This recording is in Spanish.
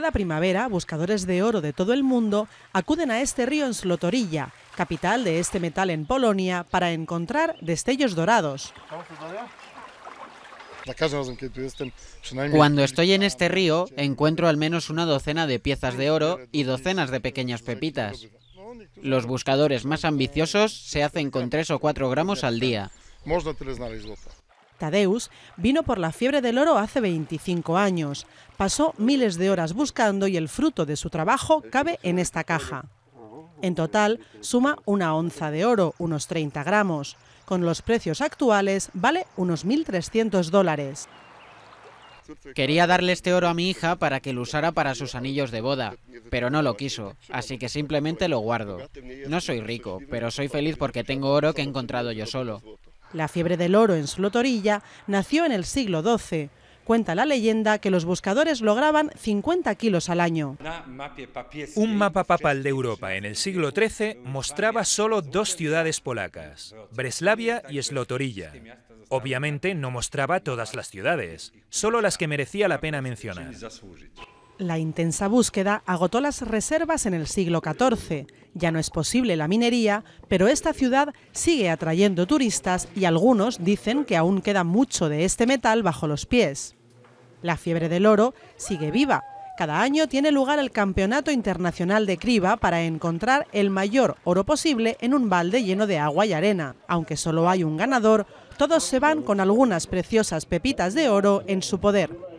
Cada primavera, buscadores de oro de todo el mundo acuden a este río en Slotorilla, capital de este metal en Polonia, para encontrar destellos dorados. Cuando estoy en este río, encuentro al menos una docena de piezas de oro y docenas de pequeñas pepitas. Los buscadores más ambiciosos se hacen con tres o cuatro gramos al día. Tadeus, vino por la fiebre del oro hace 25 años. Pasó miles de horas buscando y el fruto de su trabajo cabe en esta caja. En total, suma una onza de oro, unos 30 gramos. Con los precios actuales, vale unos 1.300 dólares. Quería darle este oro a mi hija para que lo usara para sus anillos de boda, pero no lo quiso, así que simplemente lo guardo. No soy rico, pero soy feliz porque tengo oro que he encontrado yo solo. La fiebre del oro en Slotorilla nació en el siglo XII. Cuenta la leyenda que los buscadores lograban 50 kilos al año. Un mapa papal de Europa en el siglo XIII mostraba solo dos ciudades polacas, Breslavia y Slotorilla. Obviamente no mostraba todas las ciudades, solo las que merecía la pena mencionar. La intensa búsqueda agotó las reservas en el siglo XIV. Ya no es posible la minería, pero esta ciudad sigue atrayendo turistas y algunos dicen que aún queda mucho de este metal bajo los pies. La fiebre del oro sigue viva. Cada año tiene lugar el Campeonato Internacional de Criba para encontrar el mayor oro posible en un balde lleno de agua y arena. Aunque solo hay un ganador, todos se van con algunas preciosas pepitas de oro en su poder.